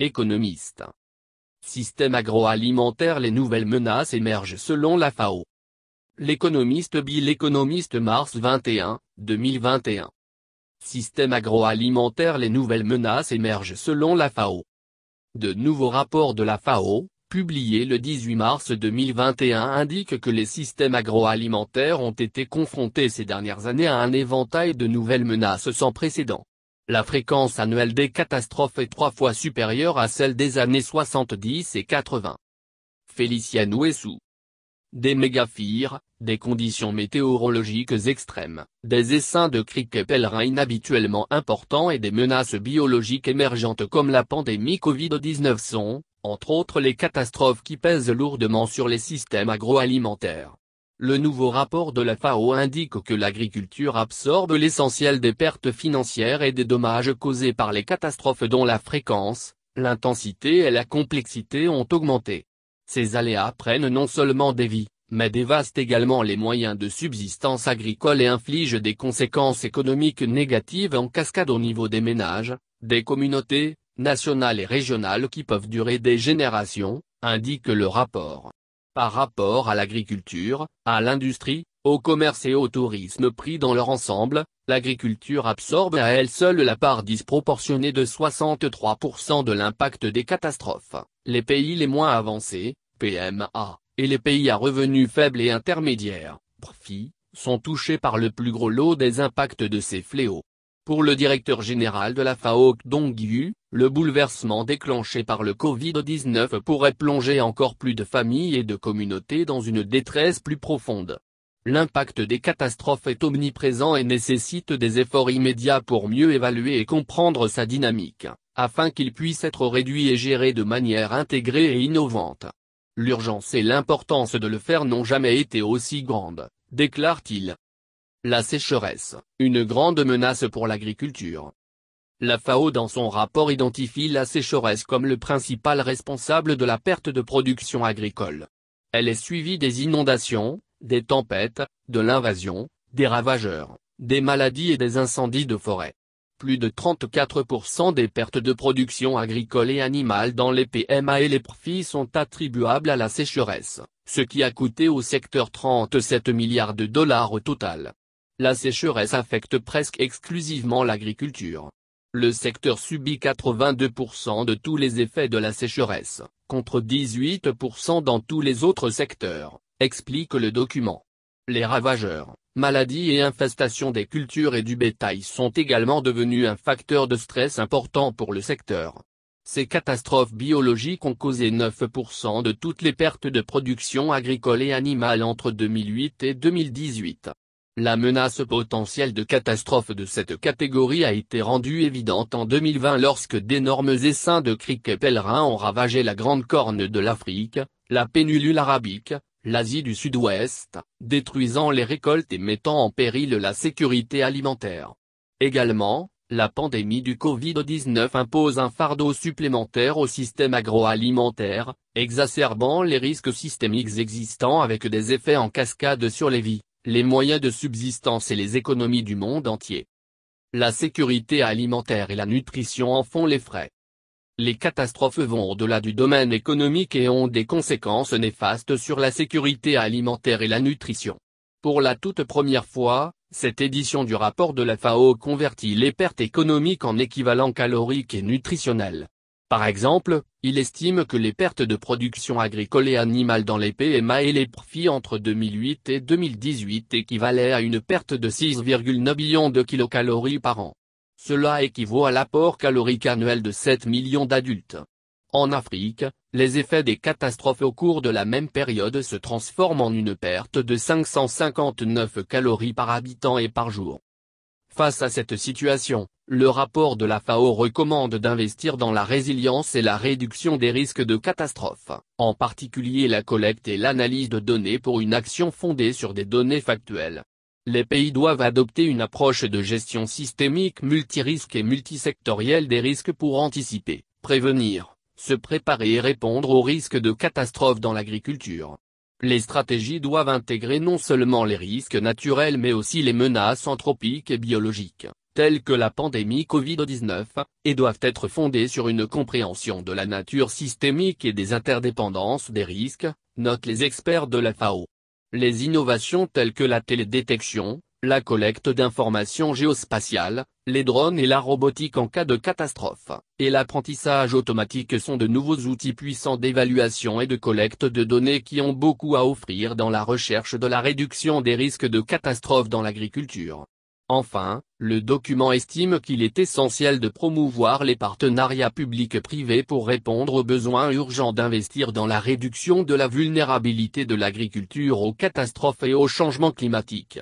Économiste. Système agroalimentaire Les nouvelles menaces émergent selon la FAO. L'économiste Bill Économiste mars 21, 2021. Système agroalimentaire Les nouvelles menaces émergent selon la FAO. De nouveaux rapports de la FAO, publiés le 18 mars 2021 indiquent que les systèmes agroalimentaires ont été confrontés ces dernières années à un éventail de nouvelles menaces sans précédent la fréquence annuelle des catastrophes est trois fois supérieure à celle des années 70 et 80. Félicien Ouessou Des mégaphires, des conditions météorologiques extrêmes, des essaims de criquets pèlerins inhabituellement importants et des menaces biologiques émergentes comme la pandémie Covid-19 sont, entre autres les catastrophes qui pèsent lourdement sur les systèmes agroalimentaires. Le nouveau rapport de la FAO indique que l'agriculture absorbe l'essentiel des pertes financières et des dommages causés par les catastrophes dont la fréquence, l'intensité et la complexité ont augmenté. Ces aléas prennent non seulement des vies, mais dévastent également les moyens de subsistance agricole et infligent des conséquences économiques négatives en cascade au niveau des ménages, des communautés, nationales et régionales qui peuvent durer des générations, indique le rapport par rapport à l'agriculture, à l'industrie, au commerce et au tourisme pris dans leur ensemble, l'agriculture absorbe à elle seule la part disproportionnée de 63% de l'impact des catastrophes. Les pays les moins avancés, PMA, et les pays à revenus faibles et intermédiaires, PRFI, sont touchés par le plus gros lot des impacts de ces fléaux. Pour le directeur général de la FAO Dong Yu, le bouleversement déclenché par le Covid-19 pourrait plonger encore plus de familles et de communautés dans une détresse plus profonde. L'impact des catastrophes est omniprésent et nécessite des efforts immédiats pour mieux évaluer et comprendre sa dynamique, afin qu'il puisse être réduit et géré de manière intégrée et innovante. L'urgence et l'importance de le faire n'ont jamais été aussi grandes, déclare-t-il. La sécheresse, une grande menace pour l'agriculture, la FAO dans son rapport identifie la sécheresse comme le principal responsable de la perte de production agricole. Elle est suivie des inondations, des tempêtes, de l'invasion, des ravageurs, des maladies et des incendies de forêt. Plus de 34% des pertes de production agricole et animale dans les PMA et les profits sont attribuables à la sécheresse, ce qui a coûté au secteur 37 milliards de dollars au total. La sécheresse affecte presque exclusivement l'agriculture. Le secteur subit 82% de tous les effets de la sécheresse, contre 18% dans tous les autres secteurs, explique le document. Les ravageurs, maladies et infestations des cultures et du bétail sont également devenus un facteur de stress important pour le secteur. Ces catastrophes biologiques ont causé 9% de toutes les pertes de production agricole et animale entre 2008 et 2018. La menace potentielle de catastrophe de cette catégorie a été rendue évidente en 2020 lorsque d'énormes essaims de criques pèlerins ont ravagé la Grande Corne de l'Afrique, la pénulule arabique, l'Asie du Sud-Ouest, détruisant les récoltes et mettant en péril la sécurité alimentaire. Également, la pandémie du Covid-19 impose un fardeau supplémentaire au système agroalimentaire, exacerbant les risques systémiques existants avec des effets en cascade sur les vies, les moyens de subsistance et les économies du monde entier. La sécurité alimentaire et la nutrition en font les frais. Les catastrophes vont au-delà du domaine économique et ont des conséquences néfastes sur la sécurité alimentaire et la nutrition. Pour la toute première fois, cette édition du rapport de la FAO convertit les pertes économiques en équivalents caloriques et nutritionnels. Par exemple, il estime que les pertes de production agricole et animale dans les PMA et les profits entre 2008 et 2018 équivalaient à une perte de 6,9 millions de kilocalories par an. Cela équivaut à l'apport calorique annuel de 7 millions d'adultes. En Afrique, les effets des catastrophes au cours de la même période se transforment en une perte de 559 calories par habitant et par jour. Face à cette situation, le rapport de la FAO recommande d'investir dans la résilience et la réduction des risques de catastrophe, en particulier la collecte et l'analyse de données pour une action fondée sur des données factuelles. Les pays doivent adopter une approche de gestion systémique multirisque et multisectorielle des risques pour anticiper, prévenir, se préparer et répondre aux risques de catastrophe dans l'agriculture. Les stratégies doivent intégrer non seulement les risques naturels mais aussi les menaces anthropiques et biologiques, telles que la pandémie Covid-19, et doivent être fondées sur une compréhension de la nature systémique et des interdépendances des risques, notent les experts de la FAO. Les innovations telles que la télédétection, la collecte d'informations géospatiales, les drones et la robotique en cas de catastrophe, et l'apprentissage automatique sont de nouveaux outils puissants d'évaluation et de collecte de données qui ont beaucoup à offrir dans la recherche de la réduction des risques de catastrophe dans l'agriculture. Enfin, le document estime qu'il est essentiel de promouvoir les partenariats publics-privés pour répondre aux besoins urgents d'investir dans la réduction de la vulnérabilité de l'agriculture aux catastrophes et aux changements climatiques.